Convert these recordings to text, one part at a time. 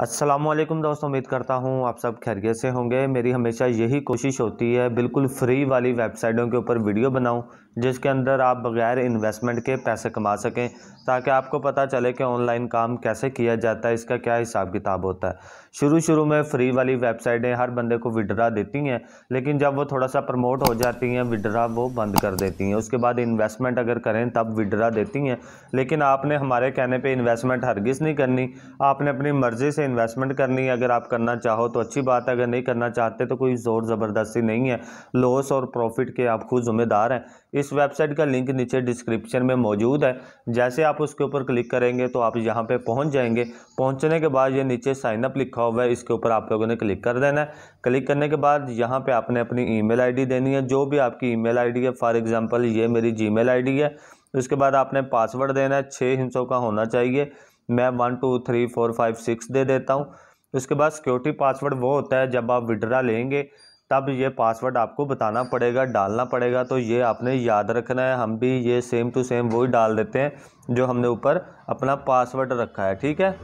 असलम दोस्तों उम्मीद करता हूँ आप सब खैरियत से होंगे मेरी हमेशा यही कोशिश होती है बिल्कुल फ्री वाली वेबसाइटों के ऊपर वीडियो बनाऊँ जिसके अंदर आप बग़ैर इन्वेस्टमेंट के पैसे कमा सकें ताकि आपको पता चले कि ऑनलाइन काम कैसे किया जाता है इसका क्या हिसाब किताब होता है शुरू शुरू में फ्री वाली वेबसाइटें हर बंदे को विड्रा देती हैं लेकिन जब वो थोड़ा सा प्रमोट हो जाती हैं विड्रा वो बंद कर देती हैं उसके बाद इन्वेस्टमेंट अगर करें तब विड्रा देती हैं लेकिन आपने हमारे कहने पर इन्वेस्टमेंट हरगिज़ नहीं करनी आपने अपनी मर्ज़ी से से इन्वेस्टमेंट करनी है अगर आप करना चाहो तो अच्छी बात है अगर नहीं करना चाहते तो कोई ज़ोर ज़बरदस्ती नहीं है लॉस और प्रॉफिट के आप खुद ज़िम्मेदार हैं इस वेबसाइट का लिंक नीचे डिस्क्रिप्शन में मौजूद है जैसे आप उसके ऊपर क्लिक करेंगे तो आप यहाँ पर पहुँच जाएंगे पहुँचने के बाद ये नीचे साइनअप लिखा हुआ है इसके ऊपर आप लोगों ने क्लिक कर देना है क्लिक करने के बाद यहाँ पर आपने अपनी ई मेल देनी है जो भी आपकी ई मेल है फॉर एग्ज़ाम्पल ये मेरी जी मेल है उसके बाद आपने पासवर्ड देना है छः हिंसों का होना चाहिए मैं one two three four five six दे देता हूँ उसके बाद सिक्योरिटी पासवर्ड वो होता है जब आप विड्रा लेंगे तब ये पासवर्ड आपको बताना पड़ेगा डालना पड़ेगा तो ये आपने याद रखना है हम भी ये सेम टू सेम वही डाल देते हैं जो हमने ऊपर अपना पासवर्ड रखा है ठीक है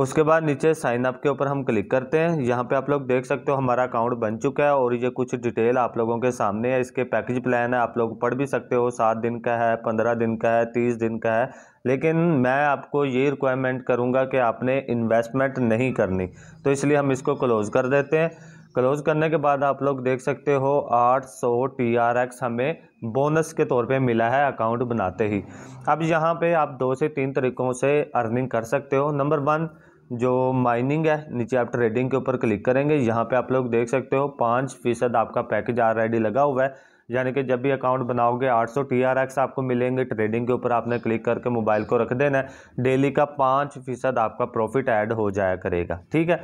उसके बाद नीचे साइन अप के ऊपर हम क्लिक करते हैं यहाँ पे आप लोग देख सकते हो हमारा अकाउंट बन चुका है और ये कुछ डिटेल आप लोगों के सामने है इसके पैकेज प्लान है आप लोग पढ़ भी सकते हो सात दिन का है पंद्रह दिन का है तीस दिन का है लेकिन मैं आपको ये रिक्वायरमेंट करूँगा कि आपने इन्वेस्टमेंट नहीं करनी तो इसलिए हम इसको क्लोज़ कर देते हैं क्लोज़ करने के बाद आप लोग देख सकते हो 800 एक्स हमें बोनस के तौर पे मिला है अकाउंट बनाते ही अब यहाँ पे आप दो से तीन तरीक़ों से अर्निंग कर सकते हो नंबर वन जो माइनिंग है नीचे आप ट्रेडिंग के ऊपर क्लिक करेंगे यहाँ पे आप लोग देख सकते हो पाँच फीसद आपका पैकेज आर आई डी लगा हुआ है यानी कि जब भी अकाउंट बनाओगे 800 सौ टी आर एक्स आपको मिलेंगे ट्रेडिंग के ऊपर आपने क्लिक करके मोबाइल को रख देना है डेली का पाँच फीसद आपका प्रॉफिट ऐड हो जाया करेगा ठीक है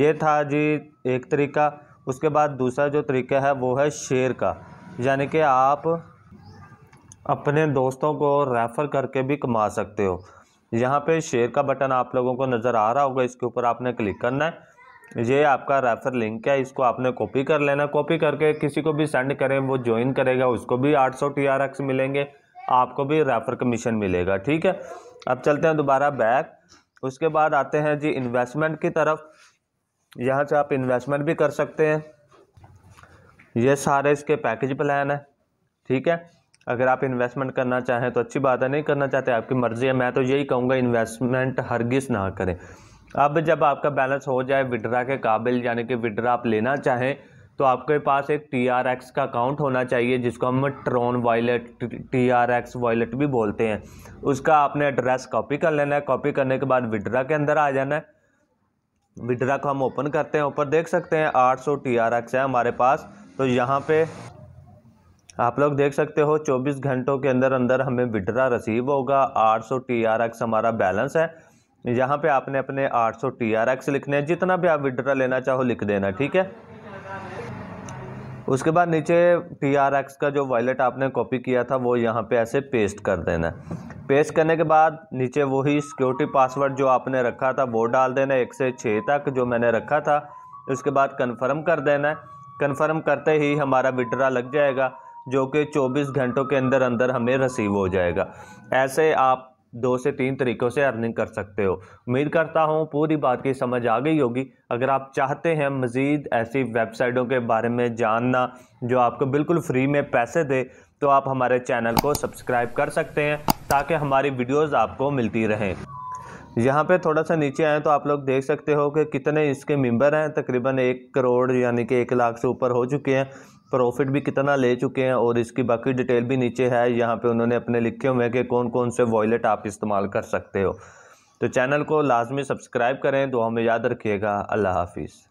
ये था जी एक तरीका उसके बाद दूसरा जो तरीका है वो है शेयर का यानी कि आप अपने दोस्तों को रेफ़र करके भी कमा सकते हो यहाँ पे शेयर का बटन आप लोगों को नज़र आ रहा होगा इसके ऊपर आपने क्लिक करना है ये आपका रेफर लिंक है इसको आपने कॉपी कर लेना कॉपी करके किसी को भी सेंड करें वो ज्वाइन करेगा उसको भी 800 सौ टी मिलेंगे आपको भी रेफर कमीशन मिलेगा ठीक है अब चलते हैं दोबारा बैक उसके बाद आते हैं जी इन्वेस्टमेंट की तरफ यहाँ से आप इन्वेस्टमेंट भी कर सकते हैं ये सारे इसके पैकेज प्लान है ठीक है अगर आप इन्वेस्टमेंट करना चाहें तो अच्छी बात है नहीं करना चाहते आपकी मर्ज़ी है मैं तो यही कहूँगा इन्वेस्टमेंट हरगिस ना करें अब जब आपका बैलेंस हो जाए विड्रा के काबिल यानी कि विड्रा आप लेना चाहें तो आपके पास एक टी आर एक्स का अकाउंट होना चाहिए जिसको हम Tron wallet T R X wallet भी बोलते हैं उसका आपने एड्रेस कॉपी कर लेना है कॉपी करने के बाद विड्रा के अंदर आ जाना है विड्रा को हम ओपन करते हैं ऊपर देख सकते हैं 800 टी आर एक्स है हमारे पास तो यहाँ पे आप लोग देख सकते हो 24 घंटों के अंदर अंदर हमें विड्रा रिसीव होगा 800 सौ टी आर एक्स हमारा बैलेंस है यहाँ पे आपने अपने 800 सौ टी आर एक्स लिखने हैं जितना भी आप विड्रा लेना चाहो लिख देना ठीक है उसके बाद नीचे टी आर एक्स का जो वॉलेट आपने कॉपी किया था वो यहाँ पे ऐसे पेस्ट कर देना पेस्ट करने के बाद नीचे वही सिक्योरिटी पासवर्ड जो आपने रखा था वो डाल देना एक से छः तक जो मैंने रखा था उसके बाद कन्फर्म कर देना है कन्फर्म करते ही हमारा विड्रा लग जाएगा जो कि 24 घंटों के अंदर अंदर हमें रिसीव हो जाएगा ऐसे आप दो से तीन तरीक़ों से अर्निंग कर सकते हो उम्मीद करता हूँ पूरी बात की समझ आ गई होगी अगर आप चाहते हैं मज़ीद ऐसी वेबसाइटों के बारे में जानना जो आपको बिल्कुल फ्री में पैसे दे तो आप हमारे चैनल को सब्सक्राइब कर सकते हैं ताकि हमारी वीडियोस आपको मिलती रहें यहाँ पे थोड़ा सा नीचे आएँ तो आप लोग देख सकते हो कि कितने इसके मेंबर हैं तकरीबन एक करोड़ यानी कि एक लाख से ऊपर हो चुके हैं प्रॉफिट भी कितना ले चुके हैं और इसकी बाकी डिटेल भी नीचे है यहाँ पे उन्होंने अपने लिखे हुए हैं कि कौन कौन से वॉलेट आप इस्तेमाल कर सकते हो तो चैनल को लाजमी सब्सक्राइब करें तो हमें याद रखिएगा अल्लाह हाफिज़